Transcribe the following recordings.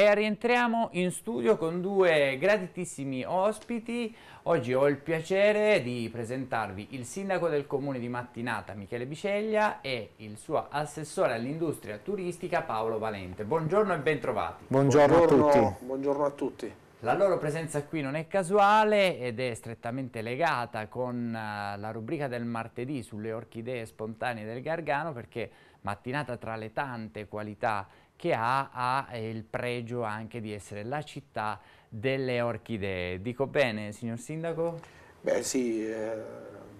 E rientriamo in studio con due gratitissimi ospiti. Oggi ho il piacere di presentarvi il sindaco del comune di Mattinata Michele Biceglia e il suo assessore all'industria turistica Paolo Valente. Buongiorno e bentrovati. Buongiorno, buongiorno, a tutti. Buongiorno a tutti. La loro presenza qui non è casuale ed è strettamente legata con eh, la rubrica del martedì sulle orchidee spontanee del Gargano perché mattinata tra le tante qualità che ha, ha eh, il pregio anche di essere la città delle orchidee. Dico bene, signor Sindaco? Beh sì, eh,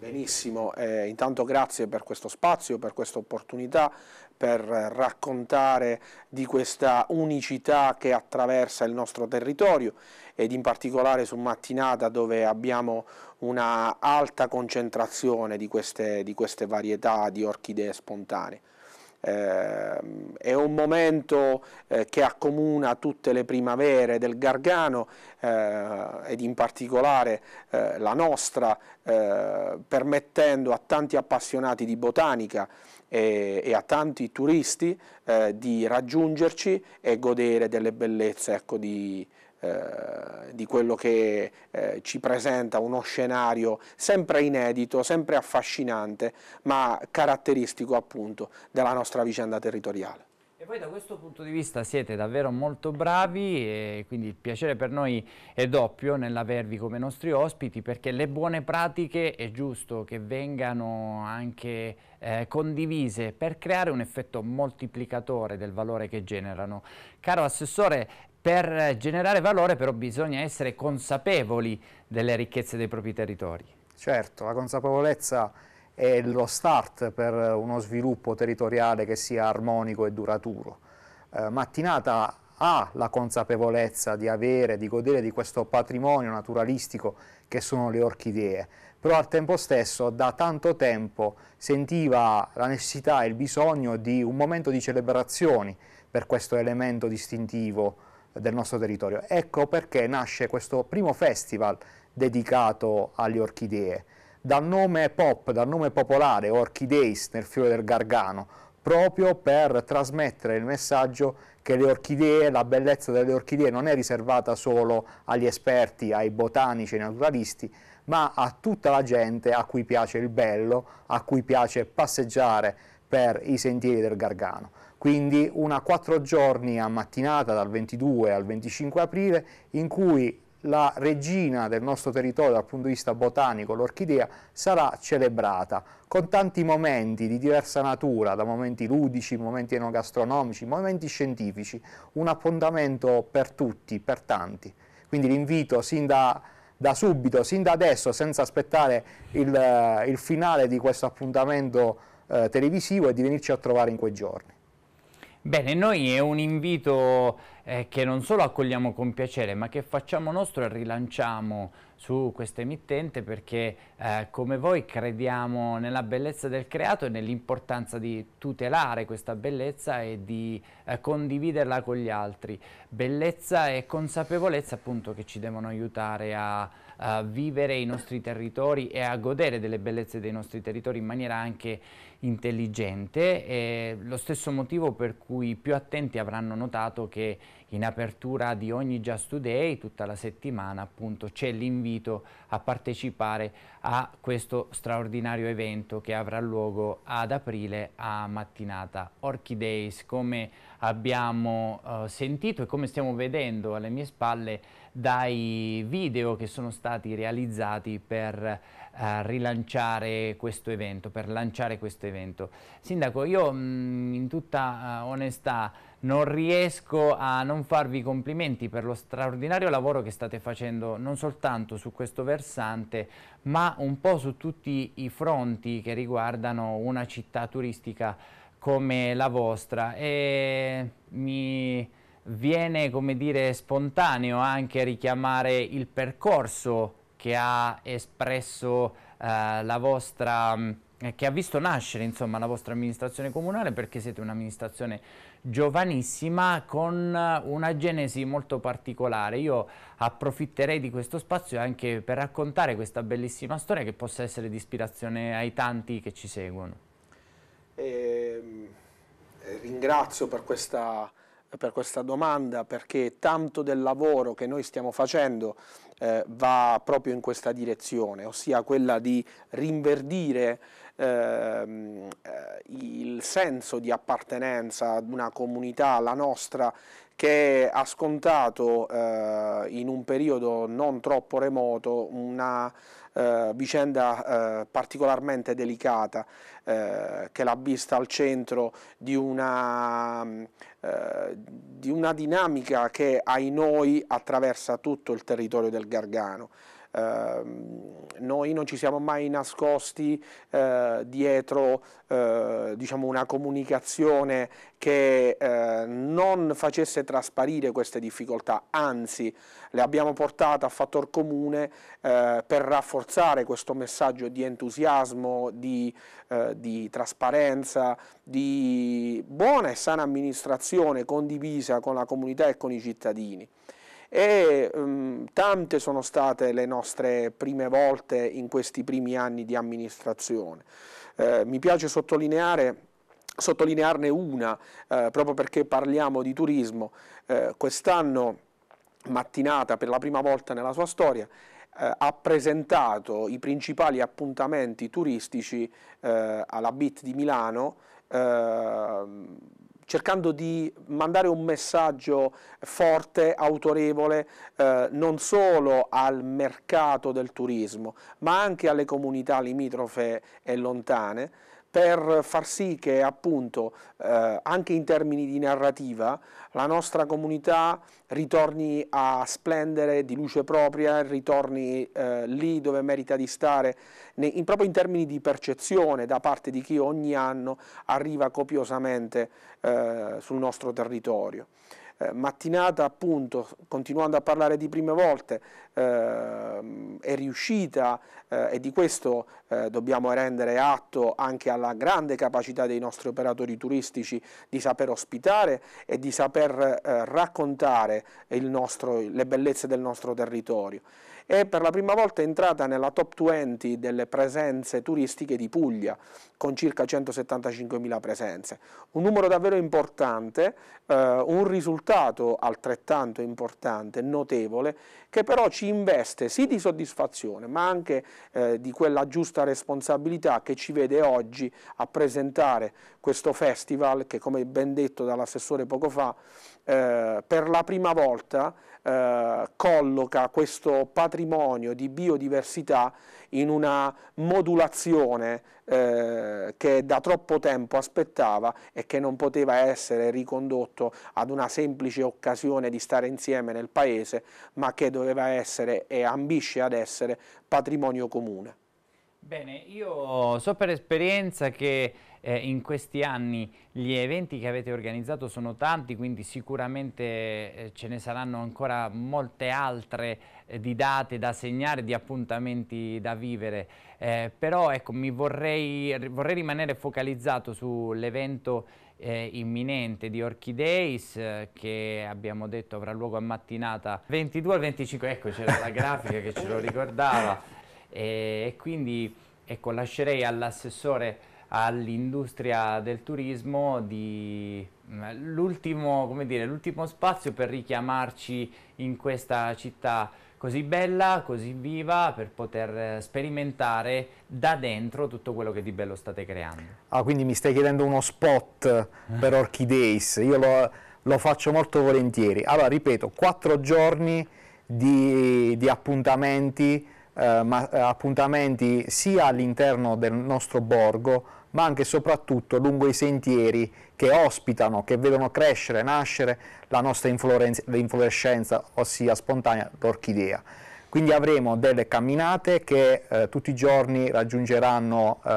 benissimo. Eh, intanto grazie per questo spazio, per questa opportunità, per eh, raccontare di questa unicità che attraversa il nostro territorio ed in particolare su Mattinata dove abbiamo una alta concentrazione di queste, di queste varietà di orchidee spontanee. Eh, è un momento eh, che accomuna tutte le primavere del Gargano eh, ed in particolare eh, la nostra, eh, permettendo a tanti appassionati di botanica e, e a tanti turisti eh, di raggiungerci e godere delle bellezze ecco, di, eh, di quello che eh, ci presenta uno scenario sempre inedito, sempre affascinante, ma caratteristico appunto della nostra vicenda territoriale. E voi da questo punto di vista siete davvero molto bravi e quindi il piacere per noi è doppio nell'avervi come nostri ospiti perché le buone pratiche è giusto che vengano anche eh, condivise per creare un effetto moltiplicatore del valore che generano. Caro Assessore, per generare valore però bisogna essere consapevoli delle ricchezze dei propri territori. Certo, la consapevolezza è lo start per uno sviluppo territoriale che sia armonico e duraturo. Eh, mattinata ha la consapevolezza di avere, di godere di questo patrimonio naturalistico che sono le orchidee, però al tempo stesso da tanto tempo sentiva la necessità e il bisogno di un momento di celebrazioni per questo elemento distintivo del nostro territorio. Ecco perché nasce questo primo festival dedicato alle orchidee, dal nome pop, dal nome popolare Orchideis nel fiore del Gargano, proprio per trasmettere il messaggio che le orchidee, la bellezza delle orchidee non è riservata solo agli esperti, ai botanici, ai naturalisti, ma a tutta la gente a cui piace il bello, a cui piace passeggiare per i sentieri del Gargano quindi una quattro giorni a mattinata dal 22 al 25 aprile in cui la regina del nostro territorio dal punto di vista botanico, l'orchidea, sarà celebrata con tanti momenti di diversa natura, da momenti ludici, momenti enogastronomici, momenti scientifici, un appuntamento per tutti, per tanti. Quindi l'invito sin da, da, subito, sin da adesso, senza aspettare il, il finale di questo appuntamento eh, televisivo è di venirci a trovare in quei giorni. Bene, noi è un invito eh, che non solo accogliamo con piacere, ma che facciamo nostro e rilanciamo su questa emittente perché eh, come voi crediamo nella bellezza del creato e nell'importanza di tutelare questa bellezza e di eh, condividerla con gli altri. Bellezza e consapevolezza appunto che ci devono aiutare a vivere i nostri territori e a godere delle bellezze dei nostri territori in maniera anche intelligente. E lo stesso motivo per cui i più attenti avranno notato che in apertura di ogni Just Today, tutta la settimana appunto, c'è l'invito a partecipare a questo straordinario evento che avrà luogo ad aprile a mattinata. Orchidays come abbiamo eh, sentito e come stiamo vedendo alle mie spalle dai video che sono stati realizzati per eh, rilanciare questo evento, per lanciare questo evento. Sindaco, io mh, mm, in tutta uh, onestà non riesco a non farvi complimenti per lo straordinario lavoro che state facendo non soltanto su questo versante ma un po' su tutti i fronti che riguardano una città turistica come la vostra e mi viene come dire spontaneo anche richiamare il percorso che ha espresso eh, la vostra eh, che ha visto nascere insomma, la vostra amministrazione comunale perché siete un'amministrazione giovanissima con una genesi molto particolare. Io approfitterei di questo spazio anche per raccontare questa bellissima storia che possa essere di ispirazione ai tanti che ci seguono. E, ehm, eh, ringrazio per questa, per questa, domanda perché tanto del lavoro che noi stiamo facendo eh, va proprio in questa direzione, ossia quella di rinverdire ehm, eh, il senso di appartenenza ad una comunità, la nostra, che ha scontato eh, in un periodo non troppo remoto una eh, vicenda eh, particolarmente delicata eh, che l'ha vista al centro di una, mm, eh, di una dinamica che ai noi attraversa tutto il territorio del Gargano. Ehm, noi non ci siamo mai nascosti eh, dietro eh, diciamo una comunicazione che eh, non facesse trasparire queste difficoltà, anzi le abbiamo portate a fattor comune per rafforzare questo messaggio di entusiasmo, di, di trasparenza, di buona e sana amministrazione condivisa con la comunità e con i cittadini e um, tante sono state le nostre prime volte in questi primi anni di amministrazione. Eh, mi piace sottolineare sottolinearne una, eh, proprio perché parliamo di turismo, eh, quest'anno mattinata per la prima volta nella sua storia eh, ha presentato i principali appuntamenti turistici eh, alla BIT di Milano ehm, cercando di mandare un messaggio forte, autorevole, eh, non solo al mercato del turismo, ma anche alle comunità limitrofe e lontane, per far sì che appunto eh, anche in termini di narrativa la nostra comunità ritorni a splendere di luce propria, ritorni eh, lì dove merita di stare, ne, in, proprio in termini di percezione da parte di chi ogni anno arriva copiosamente eh, sul nostro territorio eh, mattinata appunto, continuando a parlare di prime volte, eh, è riuscita eh, e di questo eh, dobbiamo rendere atto anche alla grande capacità dei nostri operatori turistici di saper ospitare e di saper eh, raccontare nostro, le bellezze del nostro territorio è per la prima volta entrata nella top 20 delle presenze turistiche di Puglia, con circa 175.000 presenze. Un numero davvero importante, eh, un risultato altrettanto importante, notevole, che però ci investe sì di soddisfazione, ma anche eh, di quella giusta responsabilità che ci vede oggi a presentare questo festival che, come ben detto dall'assessore poco fa, eh, per la prima volta eh, colloca questo patrimonio di biodiversità in una modulazione eh, che da troppo tempo aspettava e che non poteva essere ricondotto ad una semplice occasione di stare insieme nel paese, ma che doveva essere e ambisce ad essere patrimonio comune. Bene, io so per esperienza che eh, in questi anni gli eventi che avete organizzato sono tanti, quindi sicuramente eh, ce ne saranno ancora molte altre eh, di date da segnare, di appuntamenti da vivere, eh, però ecco, mi vorrei, vorrei rimanere focalizzato sull'evento eh, imminente di Orchideis eh, che abbiamo detto avrà luogo a mattinata 22 al 25, ecco c'era la grafica che ce lo ricordava e quindi ecco, lascerei all'assessore all'industria del turismo mm, l'ultimo spazio per richiamarci in questa città così bella, così viva, per poter eh, sperimentare da dentro tutto quello che di bello state creando. Ah, quindi mi stai chiedendo uno spot per Orchideis, io lo, lo faccio molto volentieri. Allora, ripeto, quattro giorni di, di appuntamenti, eh, ma, eh, appuntamenti sia all'interno del nostro borgo ma anche e soprattutto lungo i sentieri che ospitano, che vedono crescere, nascere la nostra inflorescenza, ossia spontanea l'orchidea. Quindi avremo delle camminate che eh, tutti i giorni raggiungeranno eh,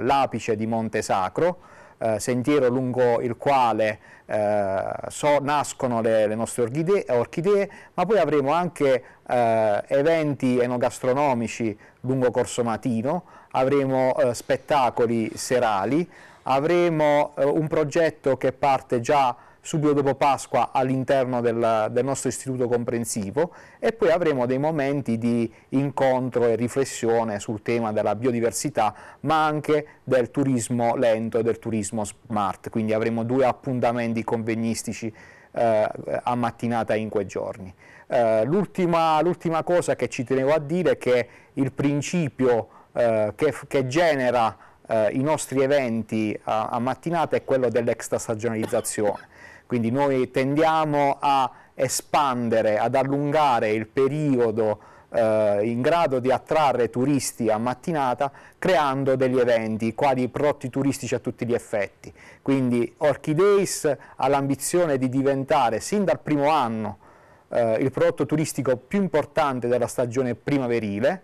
l'apice di Monte Sacro, eh, sentiero lungo il quale eh, so, nascono le, le nostre orchidee, orchidee, ma poi avremo anche eh, eventi enogastronomici lungo Corso Matino, avremo eh, spettacoli serali, avremo eh, un progetto che parte già subito dopo Pasqua all'interno del, del, nostro istituto comprensivo e poi avremo dei momenti di incontro e riflessione sul tema della biodiversità ma anche del turismo lento e del turismo smart, quindi avremo due appuntamenti convegnistici eh, a mattinata in quei giorni. Eh, l'ultima, cosa che ci tenevo a dire è che il principio eh, che, che genera eh, i nostri eventi a, a mattinata è quello dell'extrastagionalizzazione. Quindi noi tendiamo a espandere, ad allungare il periodo eh, in grado di attrarre turisti a mattinata creando degli eventi, quali prodotti turistici a tutti gli effetti. Quindi Orchidays ha l'ambizione di diventare sin dal primo anno eh, il prodotto turistico più importante della stagione primaverile,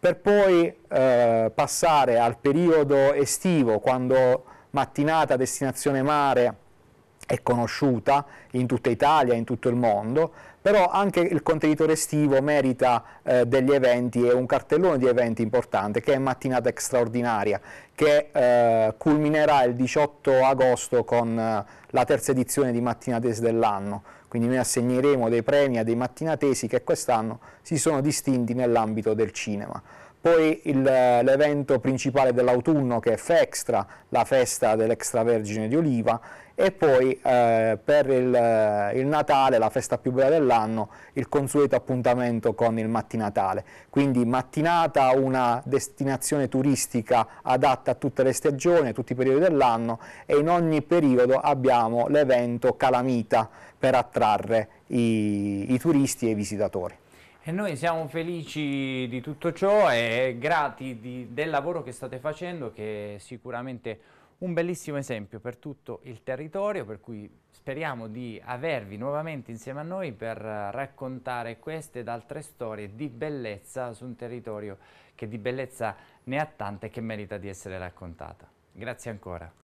per poi eh, passare al periodo estivo, quando mattinata, destinazione mare, è conosciuta in tutta Italia, in tutto il mondo, però anche il contenitore estivo merita eh, degli eventi e un cartellone di eventi importante che è Mattinata Extraordinaria, che eh, culminerà il 18 agosto con eh, la terza edizione di Mattinatese dell'anno. Quindi noi assegneremo dei premi a dei mattinatesi che quest'anno si sono distinti nell'ambito del cinema poi eh, l'evento principale dell'autunno che è Fextra, la festa dell'extravergine di oliva e poi eh, per il, eh, il, Natale, la festa più bella dell'anno, il consueto appuntamento con il mattinatale. Quindi mattinata una destinazione turistica adatta a tutte le stagioni, a tutti i periodi dell'anno e in ogni periodo abbiamo l'evento calamita per attrarre i, i turisti e i visitatori. E noi siamo felici di tutto ciò e grati di, del lavoro che state facendo che è sicuramente un bellissimo esempio per tutto il territorio per cui speriamo di avervi nuovamente insieme a noi per raccontare queste ed altre storie di bellezza su un territorio che di bellezza ne ha tante e che merita di essere raccontata. Grazie ancora.